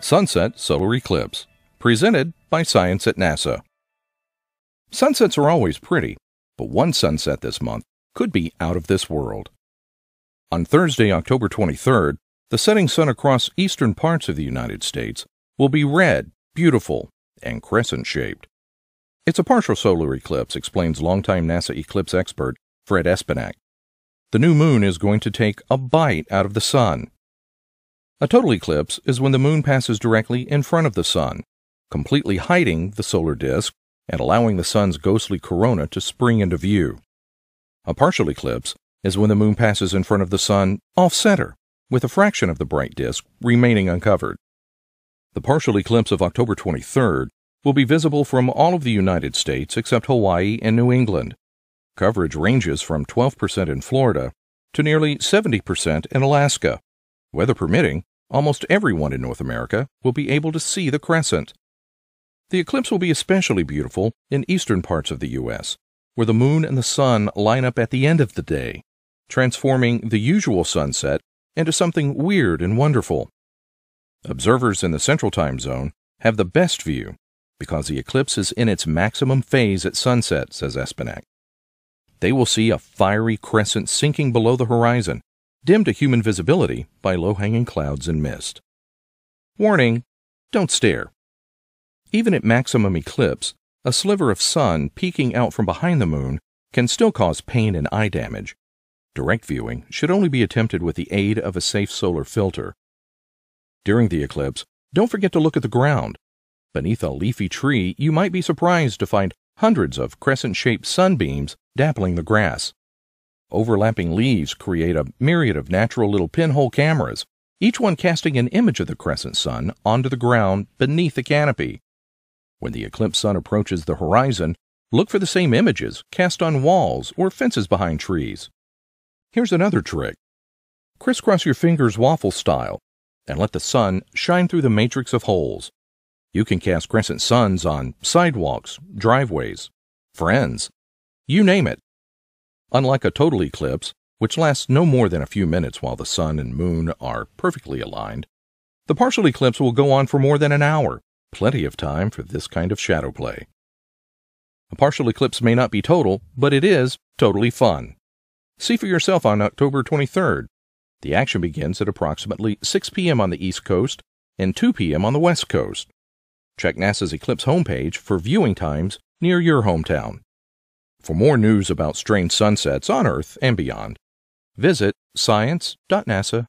Sunset Solar Eclipse, presented by Science at NASA. Sunsets are always pretty, but one sunset this month could be out of this world. On Thursday, October 23rd, the setting sun across eastern parts of the United States will be red, beautiful, and crescent shaped. It's a partial solar eclipse, explains longtime NASA eclipse expert Fred Espinac. The new moon is going to take a bite out of the sun, a total eclipse is when the moon passes directly in front of the sun, completely hiding the solar disk and allowing the sun's ghostly corona to spring into view. A partial eclipse is when the moon passes in front of the sun off center, with a fraction of the bright disk remaining uncovered. The partial eclipse of October 23rd will be visible from all of the United States except Hawaii and New England. Coverage ranges from 12% in Florida to nearly 70% in Alaska. Weather permitting, almost everyone in North America will be able to see the crescent. The eclipse will be especially beautiful in eastern parts of the U.S., where the moon and the sun line up at the end of the day, transforming the usual sunset into something weird and wonderful. Observers in the Central Time Zone have the best view because the eclipse is in its maximum phase at sunset, says Espinac. They will see a fiery crescent sinking below the horizon, dimmed to human visibility by low hanging clouds and mist. Warning don't stare. Even at maximum eclipse, a sliver of sun peeking out from behind the moon can still cause pain and eye damage. Direct viewing should only be attempted with the aid of a safe solar filter. During the eclipse, don't forget to look at the ground. Beneath a leafy tree, you might be surprised to find hundreds of crescent shaped sunbeams dappling the grass. Overlapping leaves create a myriad of natural little pinhole cameras, each one casting an image of the crescent sun onto the ground beneath the canopy. When the eclipse sun approaches the horizon, look for the same images cast on walls or fences behind trees. Here's another trick. Crisscross your fingers waffle style and let the sun shine through the matrix of holes. You can cast crescent suns on sidewalks, driveways, friends, you name it. Unlike a total eclipse, which lasts no more than a few minutes while the sun and moon are perfectly aligned, the partial eclipse will go on for more than an hour, plenty of time for this kind of shadow play. A partial eclipse may not be total, but it is totally fun. See for yourself on October 23rd. The action begins at approximately 6 p.m. on the East Coast and 2 p.m. on the West Coast. Check NASA's Eclipse homepage for viewing times near your hometown. For more news about strange sunsets on Earth and beyond, visit science.nasa.gov.